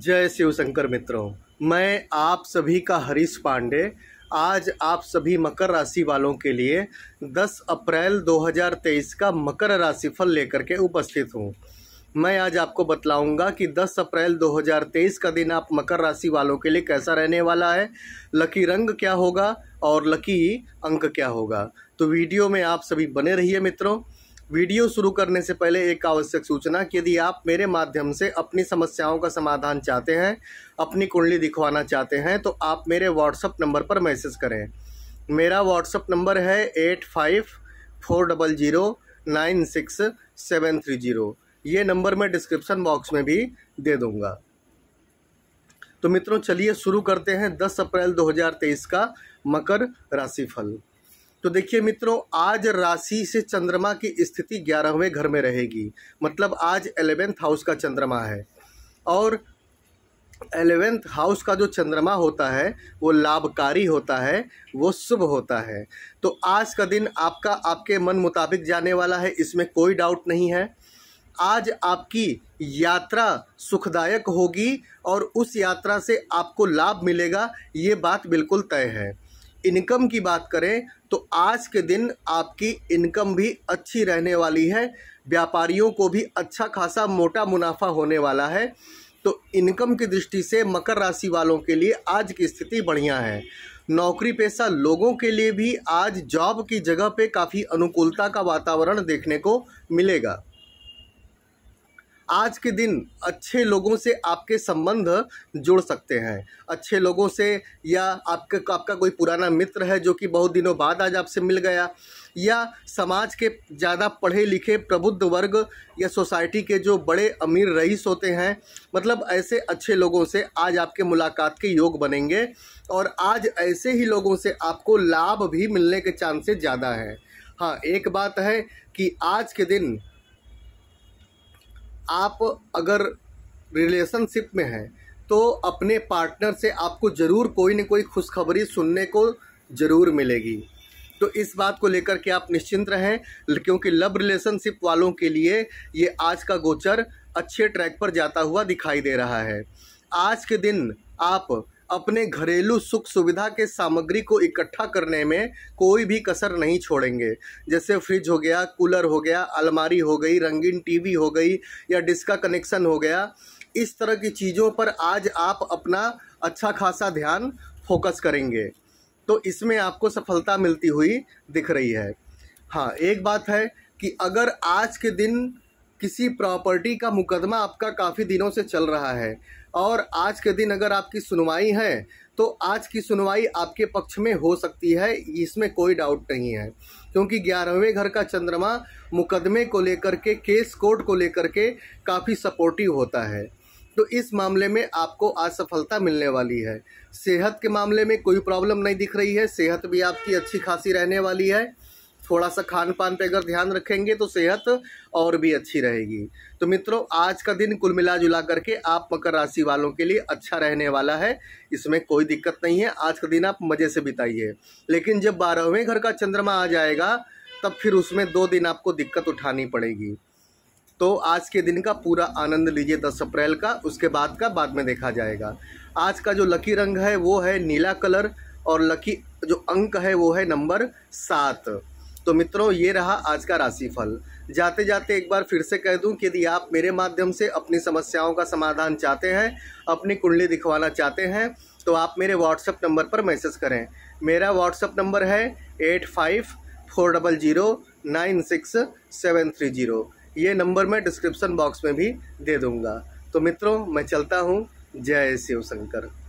जय शिव शंकर मित्रों मैं आप सभी का हरीश पांडे आज आप सभी मकर राशि वालों के लिए 10 अप्रैल 2023 का मकर राशि फल लेकर के उपस्थित हूँ मैं आज आपको बतलाऊंगा कि 10 अप्रैल 2023 का दिन आप मकर राशि वालों के लिए कैसा रहने वाला है लकी रंग क्या होगा और लकी अंक क्या होगा तो वीडियो में आप सभी बने रहिए मित्रों वीडियो शुरू करने से पहले एक आवश्यक सूचना कि यदि आप मेरे माध्यम से अपनी समस्याओं का समाधान चाहते हैं अपनी कुंडली दिखवाना चाहते हैं तो आप मेरे व्हाट्सअप नंबर पर मैसेज करें मेरा व्हाट्सअप नंबर है eight five four double zero nine six seven three zero ये नंबर मैं डिस्क्रिप्शन बॉक्स में भी दे दूँगा तो मित्रों चलिए शुरू करते हैं दस अप्रैल दो का मकर राशिफल तो देखिए मित्रों आज राशि से चंद्रमा की स्थिति ग्यारहवें घर में रहेगी मतलब आज एलेवेंथ हाउस का चंद्रमा है और एलेवेंथ हाउस का जो चंद्रमा होता है वो लाभकारी होता है वो शुभ होता है तो आज का दिन आपका आपके मन मुताबिक जाने वाला है इसमें कोई डाउट नहीं है आज आपकी यात्रा सुखदायक होगी और उस यात्रा से आपको लाभ मिलेगा ये बात बिल्कुल तय है इनकम की बात करें तो आज के दिन आपकी इनकम भी अच्छी रहने वाली है व्यापारियों को भी अच्छा खासा मोटा मुनाफा होने वाला है तो इनकम की दृष्टि से मकर राशि वालों के लिए आज की स्थिति बढ़िया है नौकरी पेशा लोगों के लिए भी आज जॉब की जगह पे काफ़ी अनुकूलता का वातावरण देखने को मिलेगा आज के दिन अच्छे लोगों से आपके संबंध जुड़ सकते हैं अच्छे लोगों से या आपके आपका कोई पुराना मित्र है जो कि बहुत दिनों बाद आज आपसे मिल गया या समाज के ज़्यादा पढ़े लिखे प्रबुद्ध वर्ग या सोसाइटी के जो बड़े अमीर रईस होते हैं मतलब ऐसे अच्छे लोगों से आज आपके मुलाकात के योग बनेंगे और आज ऐसे ही लोगों से आपको लाभ भी मिलने के चांसेस ज़्यादा हैं हाँ एक बात है कि आज के दिन आप अगर रिलेशनशिप में हैं तो अपने पार्टनर से आपको ज़रूर कोई ना कोई खुशखबरी सुनने को ज़रूर मिलेगी तो इस बात को लेकर के आप निश्चिंत रहें क्योंकि लव रिलेशनशिप वालों के लिए ये आज का गोचर अच्छे ट्रैक पर जाता हुआ दिखाई दे रहा है आज के दिन आप अपने घरेलू सुख सुविधा के सामग्री को इकट्ठा करने में कोई भी कसर नहीं छोड़ेंगे जैसे फ्रिज हो गया कूलर हो गया अलमारी हो गई रंगीन टीवी हो गई या डिस्क का कनेक्शन हो गया इस तरह की चीज़ों पर आज आप अपना अच्छा खासा ध्यान फोकस करेंगे तो इसमें आपको सफलता मिलती हुई दिख रही है हाँ एक बात है कि अगर आज के दिन किसी प्रॉपर्टी का मुकदमा आपका काफ़ी दिनों से चल रहा है और आज के दिन अगर आपकी सुनवाई है तो आज की सुनवाई आपके पक्ष में हो सकती है इसमें कोई डाउट नहीं है क्योंकि ग्यारहवें घर का चंद्रमा मुकदमे को लेकर के केस कोर्ट को लेकर के काफ़ी सपोर्टिव होता है तो इस मामले में आपको आज सफलता मिलने वाली है सेहत के मामले में कोई प्रॉब्लम नहीं दिख रही है सेहत भी आपकी अच्छी खासी रहने वाली है थोड़ा सा खान पान पर अगर ध्यान रखेंगे तो सेहत और भी अच्छी रहेगी तो मित्रों आज का दिन कुल मिला जुला करके आप मकर राशि वालों के लिए अच्छा रहने वाला है इसमें कोई दिक्कत नहीं है आज का दिन आप मज़े से बिताइए लेकिन जब बारहवें घर का चंद्रमा आ जाएगा तब फिर उसमें दो दिन आपको दिक्कत उठानी पड़ेगी तो आज के दिन का पूरा आनंद लीजिए दस अप्रैल का उसके बाद का बाद में देखा जाएगा आज का जो लकी रंग है वो है नीला कलर और लकी जो अंक है वो है नंबर सात तो मित्रों ये रहा आज का राशिफल जाते जाते एक बार फिर से कह दूं कि यदि आप मेरे माध्यम से अपनी समस्याओं का समाधान चाहते हैं अपनी कुंडली दिखवाना चाहते हैं तो आप मेरे व्हाट्सएप नंबर पर मैसेज करें मेरा व्हाट्सएप नंबर है eight five four double zero nine six seven three zero ये नंबर मैं डिस्क्रिप्सन बॉक्स में भी दे दूँगा तो मित्रों मैं चलता हूँ जय शिव शंकर